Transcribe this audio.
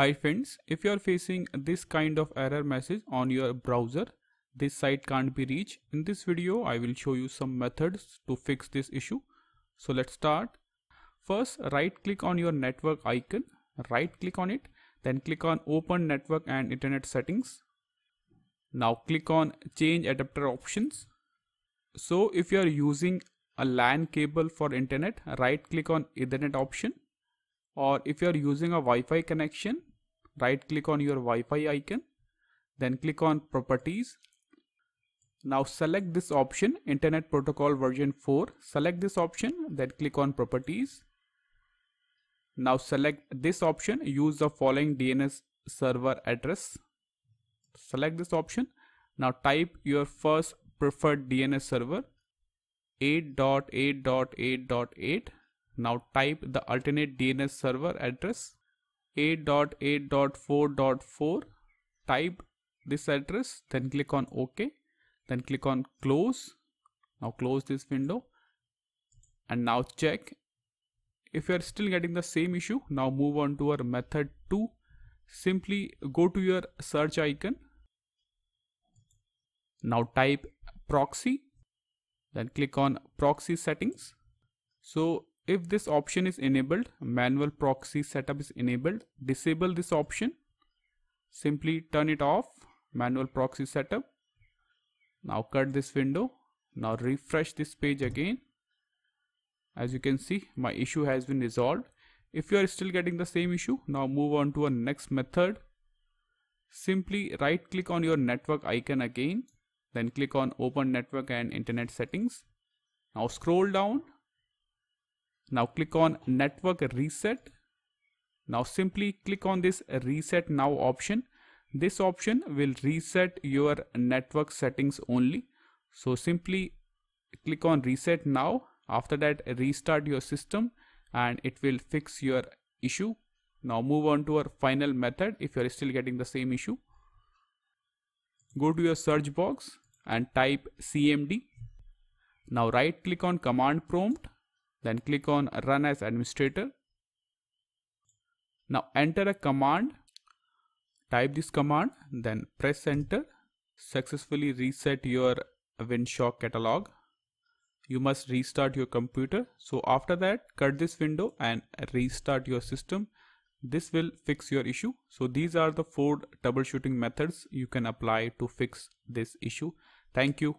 Hi friends, if you are facing this kind of error message on your browser, this site can't be reached. In this video, I will show you some methods to fix this issue. So let's start. First, right click on your network icon, right click on it, then click on open network and internet settings. Now click on change adapter options. So if you are using a LAN cable for internet, right click on ethernet option or if you are using a Wi-Fi connection, right click on your Wi-Fi icon, then click on properties. Now select this option internet protocol version 4, select this option, then click on properties. Now select this option, use the following DNS server address. Select this option. Now type your first preferred DNS server 8.8.8.8. Now type the alternate DNS server address 8.8.4.4 type this address then click on ok then click on close now close this window and now check if you are still getting the same issue now move on to our method 2 simply go to your search icon now type proxy then click on proxy settings so if this option is enabled, manual proxy setup is enabled, disable this option. Simply turn it off, manual proxy setup. Now cut this window. Now refresh this page again. As you can see, my issue has been resolved. If you are still getting the same issue, now move on to our next method. Simply right click on your network icon again. Then click on open network and internet settings. Now scroll down now click on network reset. Now simply click on this reset now option. This option will reset your network settings only. So simply click on reset now. After that restart your system and it will fix your issue. Now move on to our final method if you are still getting the same issue. Go to your search box and type CMD. Now right click on command prompt then click on run as administrator. Now enter a command, type this command, then press enter. Successfully reset your WinShock catalog. You must restart your computer. So after that, cut this window and restart your system. This will fix your issue. So these are the four troubleshooting methods you can apply to fix this issue. Thank you.